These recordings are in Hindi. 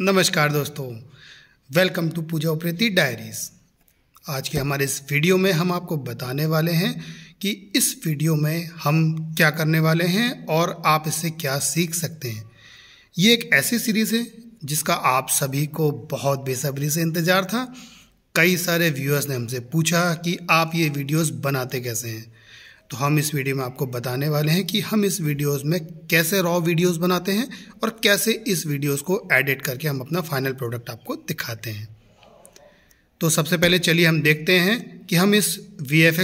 नमस्कार दोस्तों welcome to Pooja Upreti diaries आज के हमारे इस वीडियो में हम आपको बताने वाले हैं कि इस वीडियो में हम क्या करने वाले हैं और आप इससे क्या सीख सकते हैं ये एक ऐसी सीरीज़ है जिसका आप सभी को बहुत बेसब्री से इंतज़ार था कई सारे व्यूअर्स ने हमसे पूछा कि आप ये वीडियोस बनाते कैसे हैं तो हम इस वीडियो में आपको बताने वाले हैं कि हम इस वीडियोस में कैसे रॉ वीडियोस बनाते हैं और कैसे इस वीडियोस को एडिट करके हम अपना फाइनल प्रोडक्ट आपको दिखाते हैं तो सबसे पहले चलिए हम देखते हैं कि हम इस वी एफ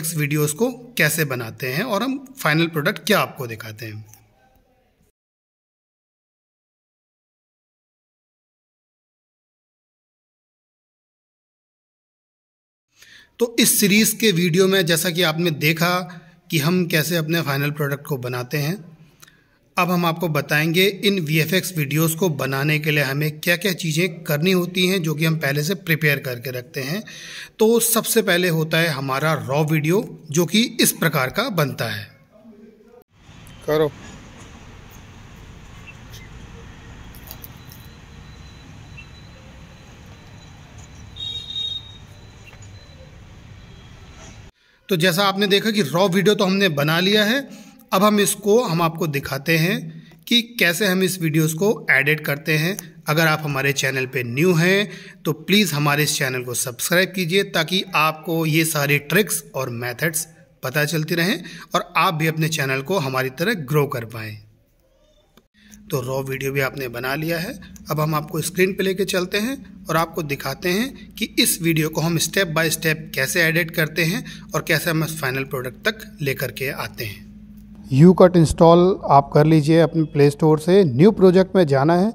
को कैसे बनाते हैं और हम फाइनल प्रोडक्ट क्या आपको दिखाते हैं तो इस सीरीज़ के वीडियो में जैसा कि आपने देखा कि हम कैसे अपने फाइनल प्रोडक्ट को बनाते हैं अब हम आपको बताएंगे इन वी एफ एक्स वीडियोज़ को बनाने के लिए हमें क्या क्या चीज़ें करनी होती हैं जो कि हम पहले से प्रिपेयर करके रखते हैं तो सबसे पहले होता है हमारा रॉ वीडियो जो कि इस प्रकार का बनता है करो तो जैसा आपने देखा कि रॉ वीडियो तो हमने बना लिया है अब हम इसको हम आपको दिखाते हैं कि कैसे हम इस वीडियोस को एडिट करते हैं अगर आप हमारे चैनल पे न्यू हैं तो प्लीज़ हमारे इस चैनल को सब्सक्राइब कीजिए ताकि आपको ये सारी ट्रिक्स और मेथड्स पता चलती रहें और आप भी अपने चैनल को हमारी तरह ग्रो कर पाएँ तो रॉ वीडियो भी आपने बना लिया है अब हम आपको स्क्रीन पे लेके चलते हैं और आपको दिखाते हैं कि इस वीडियो को हम स्टेप बाय स्टेप कैसे एडिट करते हैं और कैसे हम इस फाइनल प्रोडक्ट तक लेकर के आते हैं यू कट इंस्टॉल आप कर लीजिए अपने प्ले स्टोर से न्यू प्रोजेक्ट में जाना है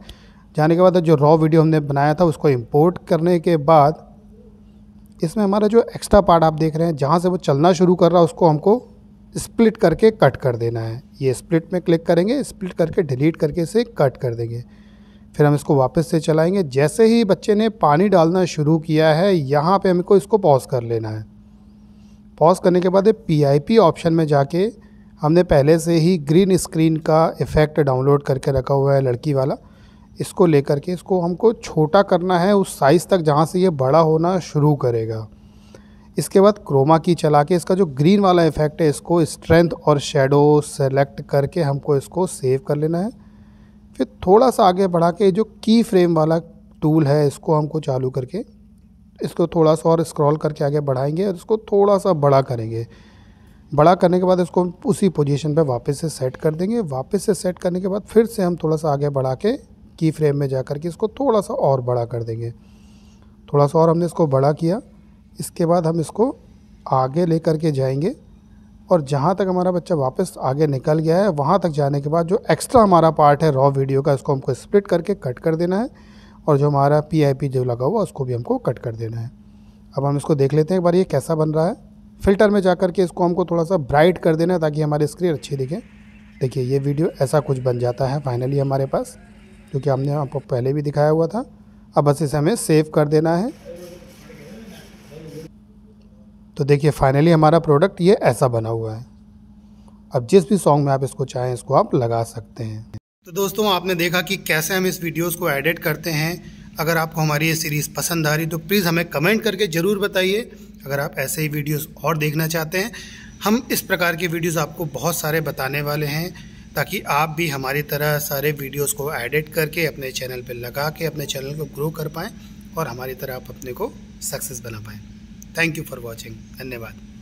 जाने के बाद जो रॉ वीडियो हमने बनाया था उसको इम्पोर्ट करने के बाद इसमें हमारा जो एक्स्ट्रा पार्ट आप देख रहे हैं जहाँ से वो चलना शुरू कर रहा है उसको हमको स्प्लिट करके कट कर देना है ये स्प्लिट में क्लिक करेंगे स्प्लिट करके डिलीट करके इसे कट कर देंगे फिर हम इसको वापस से चलाएंगे जैसे ही बच्चे ने पानी डालना शुरू किया है यहाँ पे हमको इसको पॉज कर लेना है पॉज करने के बाद पीआईपी ऑप्शन में जाके हमने पहले से ही ग्रीन स्क्रीन का इफ़ेक्ट डाउनलोड करके रखा हुआ है लड़की वाला इसको लेकर के इसको हमको छोटा करना है उस साइज़ तक जहाँ से ये बड़ा होना शुरू करेगा इसके बाद क्रोमा की चला के इसका जो ग्रीन वाला इफेक्ट है इसको स्ट्रेंथ और शेडो सेलेक्ट करके हमको इसको सेव कर लेना है फिर थोड़ा सा आगे बढ़ा के जो की फ्रेम वाला टूल है इसको हमको चालू करके इसको थोड़ा सा और स्क्रॉल करके आगे बढ़ाएंगे और इसको थोड़ा सा बड़ा करेंगे बड़ा करने के बाद इसको हम उसी पोजीशन पे वापस से सेट कर देंगे वापस से सेट करने के बाद फिर से हम थोड़ा सा आगे बढ़ा के की फ्रेम में जा कर के इसको थोड़ा सा और बड़ा कर देंगे थोड़ा सा और हमने इसको बड़ा किया इसके बाद हम इसको आगे ले कर के जाएंगे और जहाँ तक हमारा बच्चा वापस आगे निकल गया है वहाँ तक जाने के बाद जो एक्स्ट्रा हमारा पार्ट है रॉ वीडियो का इसको हमको स्प्लिट करके कट कर देना है और जो हमारा पी जो लगा हुआ उसको भी हमको कट कर देना है अब हम इसको देख लेते हैं एक बार ये कैसा बन रहा है फ़िल्टर में जा कर के इसको हमको थोड़ा सा ब्राइट कर देना है ताकि हमारी स्क्रीन अच्छी दिखे देखिए ये वीडियो ऐसा कुछ बन जाता है फाइनली हमारे पास जो कि हमने आपको पहले भी दिखाया हुआ था अब बस इसे हमें सेव कर देना है तो देखिए फाइनली हमारा प्रोडक्ट ये ऐसा बना हुआ है अब जिस भी सॉन्ग में आप इसको चाहें इसको आप लगा सकते हैं तो दोस्तों आपने देखा कि कैसे हम इस वीडियोस को एडिट करते हैं अगर आपको हमारी ये सीरीज़ पसंद आ रही तो प्लीज़ हमें कमेंट करके ज़रूर बताइए अगर आप ऐसे ही वीडियोस और देखना चाहते हैं हम इस प्रकार के वीडियोस आपको बहुत सारे बताने वाले हैं ताकि आप भी हमारी तरह सारे वीडियोस को एडिट करके अपने चैनल पर लगा के अपने चैनल को ग्रो कर पाएँ और हमारी तरह आप अपने को सक्सेस बना पाएँ थैंक यू फॉर वॉचिंग धन्यवाद